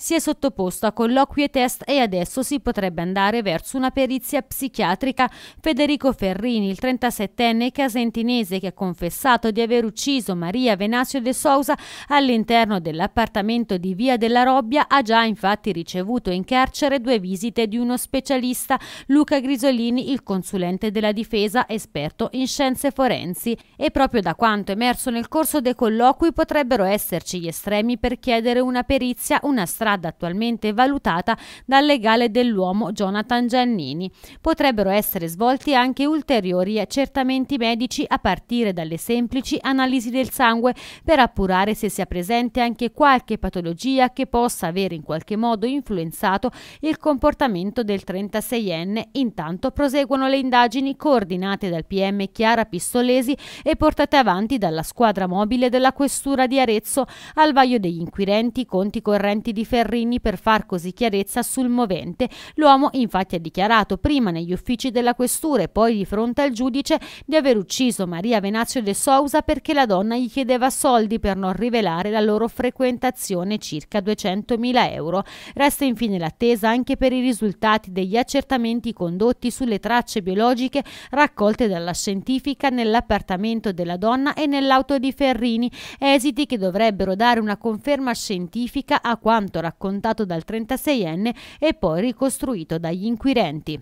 si è sottoposto a colloqui e test e adesso si potrebbe andare verso una perizia psichiatrica. Federico Ferrini, il 37enne casentinese che ha confessato di aver ucciso Maria Venazio De Sousa all'interno dell'appartamento di Via della Robbia, ha già infatti ricevuto in carcere due visite di uno specialista, Luca Grisolini, il consulente della difesa, esperto in scienze forensi. E proprio da quanto emerso nel corso dei colloqui potrebbero esserci gli estremi per chiedere una perizia, una strada strada attualmente valutata dal legale dell'uomo Jonathan Giannini. Potrebbero essere svolti anche ulteriori accertamenti medici a partire dalle semplici analisi del sangue per appurare se sia presente anche qualche patologia che possa avere in qualche modo influenzato il comportamento del 36enne. Intanto proseguono le indagini coordinate dal PM Chiara Pistolesi e portate avanti dalla squadra mobile della Questura di Arezzo al vaglio degli inquirenti conti correnti di differenti Ferrini per far così chiarezza sul movente. L'uomo infatti ha dichiarato prima negli uffici della questura e poi di fronte al giudice di aver ucciso Maria Venazio de Sousa perché la donna gli chiedeva soldi per non rivelare la loro frequentazione circa 200.000 euro. Resta infine l'attesa anche per i risultati degli accertamenti condotti sulle tracce biologiche raccolte dalla scientifica nell'appartamento della donna e nell'auto di Ferrini, esiti che dovrebbero dare una conferma scientifica a quanto la raccontato dal 36enne e poi ricostruito dagli inquirenti.